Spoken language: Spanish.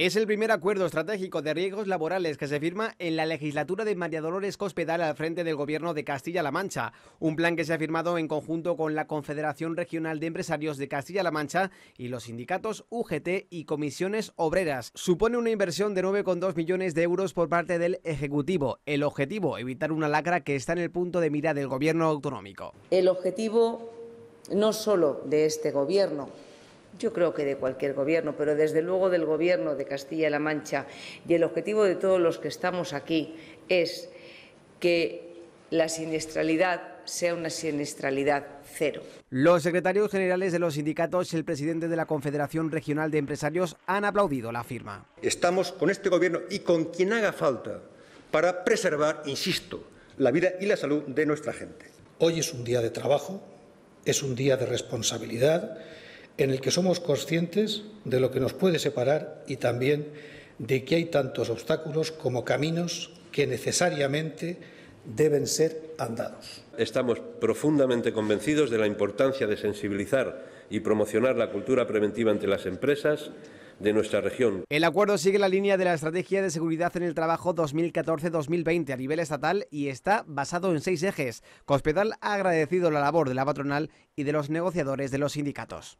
Es el primer acuerdo estratégico de riesgos laborales que se firma en la legislatura de María Dolores Cospedal al frente del gobierno de Castilla-La Mancha, un plan que se ha firmado en conjunto con la Confederación Regional de Empresarios de Castilla-La Mancha y los sindicatos UGT y comisiones obreras. Supone una inversión de 9,2 millones de euros por parte del Ejecutivo. El objetivo, evitar una lacra que está en el punto de mira del gobierno autonómico. El objetivo no solo de este gobierno, yo creo que de cualquier gobierno, pero desde luego del gobierno de Castilla-La Mancha. Y el objetivo de todos los que estamos aquí es que la siniestralidad sea una siniestralidad cero. Los secretarios generales de los sindicatos y el presidente de la Confederación Regional de Empresarios han aplaudido la firma. Estamos con este gobierno y con quien haga falta para preservar, insisto, la vida y la salud de nuestra gente. Hoy es un día de trabajo, es un día de responsabilidad en el que somos conscientes de lo que nos puede separar y también de que hay tantos obstáculos como caminos que necesariamente deben ser andados. Estamos profundamente convencidos de la importancia de sensibilizar y promocionar la cultura preventiva entre las empresas de nuestra región. El acuerdo sigue la línea de la Estrategia de Seguridad en el Trabajo 2014-2020 a nivel estatal y está basado en seis ejes. Cospedal ha agradecido la labor de la patronal y de los negociadores de los sindicatos.